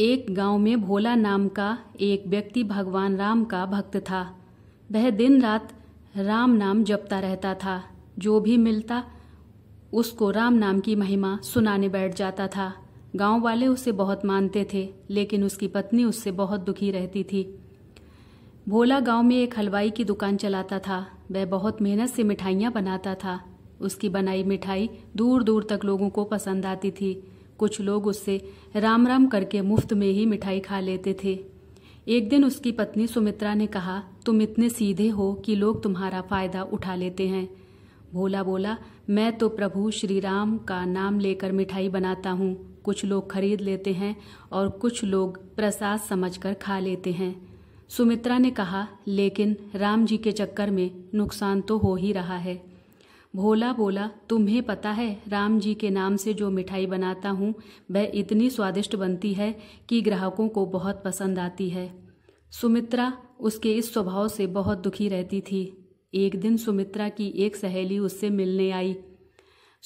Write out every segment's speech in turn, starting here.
एक गांव में भोला नाम का एक व्यक्ति भगवान राम का भक्त था वह दिन रात राम नाम जपता रहता था जो भी मिलता उसको राम नाम की महिमा सुनाने बैठ जाता था गांव वाले उसे बहुत मानते थे लेकिन उसकी पत्नी उससे बहुत दुखी रहती थी भोला गांव में एक हलवाई की दुकान चलाता था वह बहुत मेहनत से मिठाइयाँ बनाता था उसकी बनाई मिठाई दूर दूर तक लोगों को पसंद आती थी कुछ लोग उससे राम राम करके मुफ्त में ही मिठाई खा लेते थे एक दिन उसकी पत्नी सुमित्रा ने कहा तुम इतने सीधे हो कि लोग तुम्हारा फायदा उठा लेते हैं भोला बोला मैं तो प्रभु श्री राम का नाम लेकर मिठाई बनाता हूँ कुछ लोग खरीद लेते हैं और कुछ लोग प्रसाद समझकर खा लेते हैं सुमित्रा ने कहा लेकिन राम जी के चक्कर में नुकसान तो हो ही रहा है भोला बोला तुम्हें पता है राम जी के नाम से जो मिठाई बनाता हूँ वह इतनी स्वादिष्ट बनती है कि ग्राहकों को बहुत पसंद आती है सुमित्रा उसके इस स्वभाव से बहुत दुखी रहती थी एक दिन सुमित्रा की एक सहेली उससे मिलने आई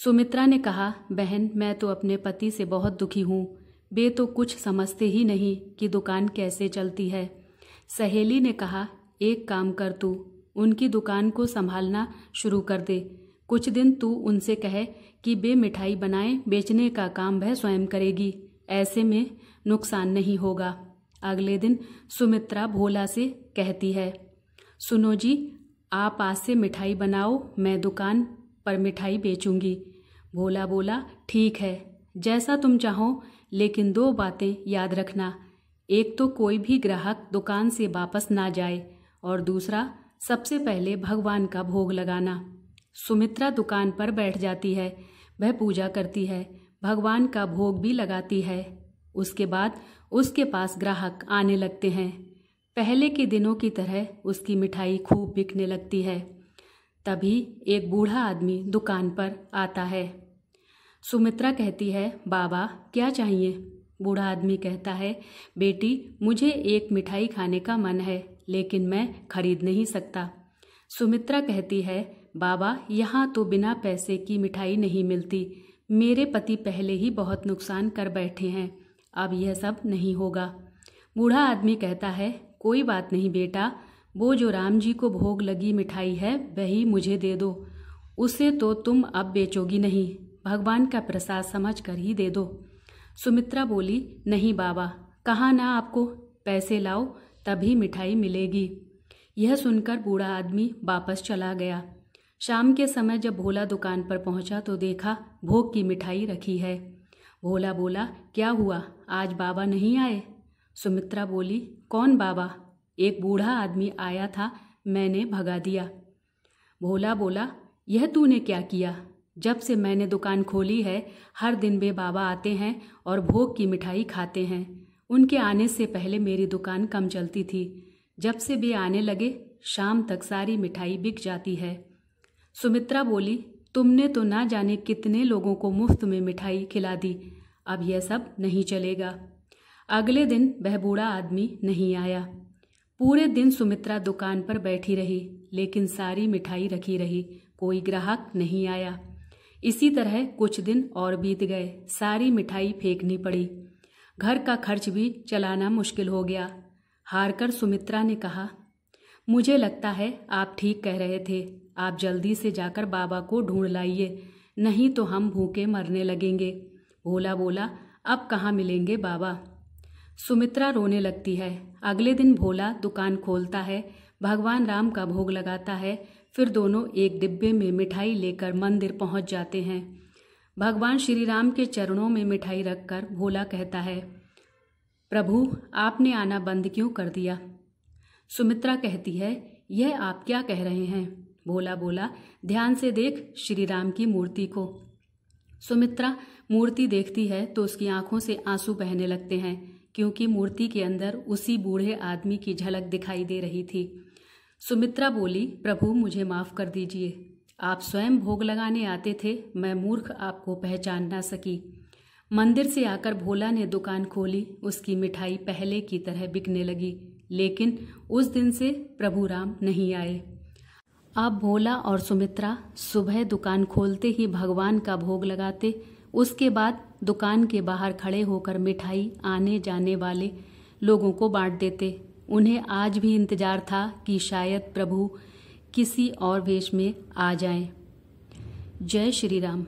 सुमित्रा ने कहा बहन मैं तो अपने पति से बहुत दुखी हूँ वे तो कुछ समझते ही नहीं कि दुकान कैसे चलती है सहेली ने कहा एक काम कर तू उनकी दुकान को संभालना शुरू कर दे कुछ दिन तू उनसे कहे कि बे मिठाई बनाए बेचने का काम वह स्वयं करेगी ऐसे में नुकसान नहीं होगा अगले दिन सुमित्रा भोला से कहती है सुनो जी आप आज से मिठाई बनाओ मैं दुकान पर मिठाई बेचूंगी भोला बोला ठीक है जैसा तुम चाहो लेकिन दो बातें याद रखना एक तो कोई भी ग्राहक दुकान से वापस ना जाए और दूसरा सबसे पहले भगवान का भोग लगाना सुमित्रा दुकान पर बैठ जाती है वह पूजा करती है भगवान का भोग भी लगाती है उसके बाद उसके पास ग्राहक आने लगते हैं पहले के दिनों की तरह उसकी मिठाई खूब बिकने लगती है तभी एक बूढ़ा आदमी दुकान पर आता है सुमित्रा कहती है बाबा क्या चाहिए बूढ़ा आदमी कहता है बेटी मुझे एक मिठाई खाने का मन है लेकिन मैं खरीद नहीं सकता सुमित्रा कहती है बाबा यहाँ तो बिना पैसे की मिठाई नहीं मिलती मेरे पति पहले ही बहुत नुकसान कर बैठे हैं अब यह सब नहीं होगा बूढ़ा आदमी कहता है कोई बात नहीं बेटा वो जो राम जी को भोग लगी मिठाई है वही मुझे दे दो उसे तो तुम अब बेचोगी नहीं भगवान का प्रसाद समझ कर ही दे दो सुमित्रा बोली नहीं बाबा कहाँ ना आपको पैसे लाओ तभी मिठाई मिलेगी यह सुनकर बूढ़ा आदमी वापस चला गया शाम के समय जब भोला दुकान पर पहुंचा तो देखा भोग की मिठाई रखी है भोला बोला क्या हुआ आज बाबा नहीं आए सुमित्रा बोली कौन बाबा एक बूढ़ा आदमी आया था मैंने भगा दिया भोला बोला यह तूने क्या किया जब से मैंने दुकान खोली है हर दिन वे बाबा आते हैं और भोग की मिठाई खाते हैं उनके आने से पहले मेरी दुकान कम चलती थी जब से वे आने लगे शाम तक सारी मिठाई बिक जाती है सुमित्रा बोली तुमने तो ना जाने कितने लोगों को मुफ्त में मिठाई खिला दी अब यह सब नहीं चलेगा अगले दिन वह बूढ़ा आदमी नहीं आया पूरे दिन सुमित्रा दुकान पर बैठी रही लेकिन सारी मिठाई रखी रही कोई ग्राहक नहीं आया इसी तरह कुछ दिन और बीत गए सारी मिठाई फेंकनी पड़ी घर का खर्च भी चलाना मुश्किल हो गया हारकर सुमित्रा ने कहा मुझे लगता है आप ठीक कह रहे थे आप जल्दी से जाकर बाबा को ढूंढ लाइए नहीं तो हम भूखे मरने लगेंगे भोला बोला अब कहाँ मिलेंगे बाबा सुमित्रा रोने लगती है अगले दिन भोला दुकान खोलता है भगवान राम का भोग लगाता है फिर दोनों एक डिब्बे में मिठाई लेकर मंदिर पहुंच जाते हैं भगवान श्री राम के चरणों में मिठाई रखकर भोला कहता है प्रभु आपने आना बंद क्यों कर दिया सुमित्रा कहती है यह आप क्या कह रहे हैं भोला बोला ध्यान से देख श्री राम की मूर्ति को सुमित्रा मूर्ति देखती है तो उसकी आंखों से आंसू बहने लगते हैं क्योंकि मूर्ति के अंदर उसी बूढ़े आदमी की झलक दिखाई दे रही थी सुमित्रा बोली प्रभु मुझे माफ़ कर दीजिए आप स्वयं भोग लगाने आते थे मैं मूर्ख आपको पहचान ना सकी मंदिर से आकर भोला ने दुकान खोली उसकी मिठाई पहले की तरह बिकने लगी लेकिन उस दिन से प्रभु राम नहीं आए अब भोला और सुमित्रा सुबह दुकान खोलते ही भगवान का भोग लगाते उसके बाद दुकान के बाहर खड़े होकर मिठाई आने जाने वाले लोगों को बांट देते उन्हें आज भी इंतजार था कि शायद प्रभु किसी और वेश में आ जाएं। जय श्री राम